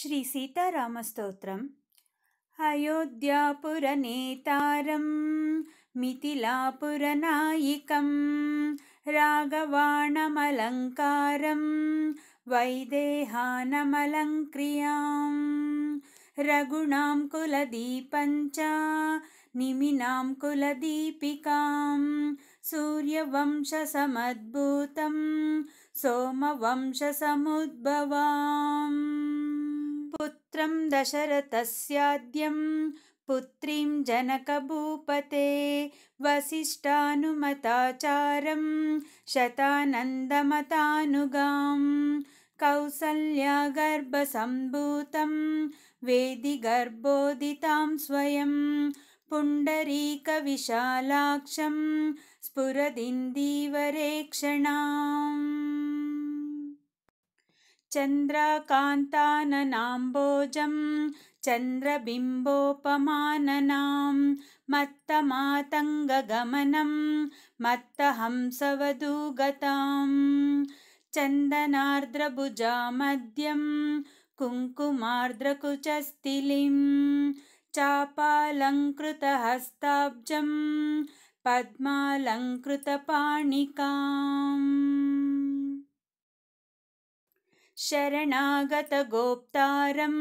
श्रीसीतारामस्तोत्रम् अयोध्यापुरनेतारं मिथिलापुरनायिकाघवाणमलङ्कारं वैदेहानमलङ्क्रियां रघुणां कुलदीपञ्च निमिनां कुलदीपिकां सूर्यवंशसमद्भुतं सोमवंशसमुद्भवाम् पुत्रं दशरथस्याद्यं पुत्रीं जनकभूपते वसिष्ठानुमताचारं शतानन्दमतानुगां कौसल्यागर्भसम्भूतं वेदिगर्भोदितां स्वयं पुण्डरीकविशालाक्षं स्फुरदिन्दीवरेक्षणाम् चन्द्रकान्ताननाम्बोजं चन्द्रबिम्बोपमाननां मत्तमातङ्गगमनं मत्तहंसवधूगतां चन्दनार्द्रभुजामद्यं कुङ्कुमार्द्रकुचस्तिलिं चापालङ्कृतहस्ताब्जं पद्मालङ्कृतपाणिकाम् शरणागतगोप्तारं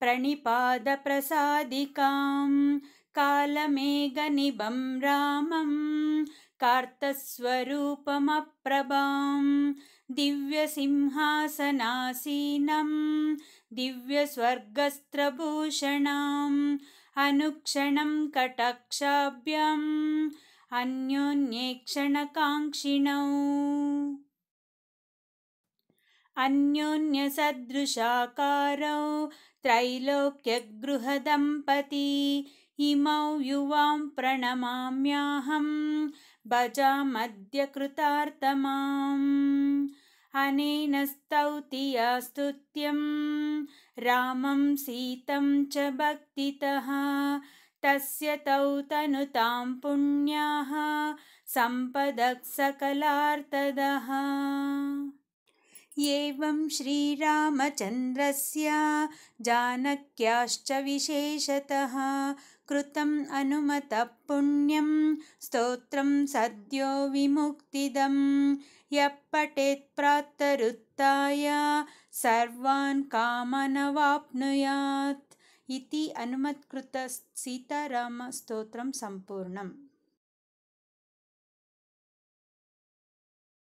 प्रणिपादप्रसादिकां कालमेघनिबं रामं कार्तस्वरूपमप्रभां दिव्यसिंहासनासीनं दिव्यस्वर्गस्त्रभूषणाम् अनुक्षणं कटक्षाभ्यम् अन्योन्येक्षणकाङ्क्षिणौ अन्योन्यसदृशाकारौ त्रैलोक्यगृहदम्पती इमौ युवां प्रणमाम्याहं भजामद्य कृतार्तमाम् अनेन स्तौति अस्तुत्यं रामं सीतं च भक्तितः तस्य तौ तनुतां पुण्याः सम्पदः सकलार्तदः एवं श्रीरामचन्द्रस्य जानक्याश्च विशेषतः कृतम् अनुमतः पुण्यं स्तोत्रं सद्यो विमुक्तिदं पठेत् प्रातरुत्थाय सर्वान् कामनवाप्नुयात् इति अनुमत्कृतसीतारामस्तोत्रं सम्पूर्णम्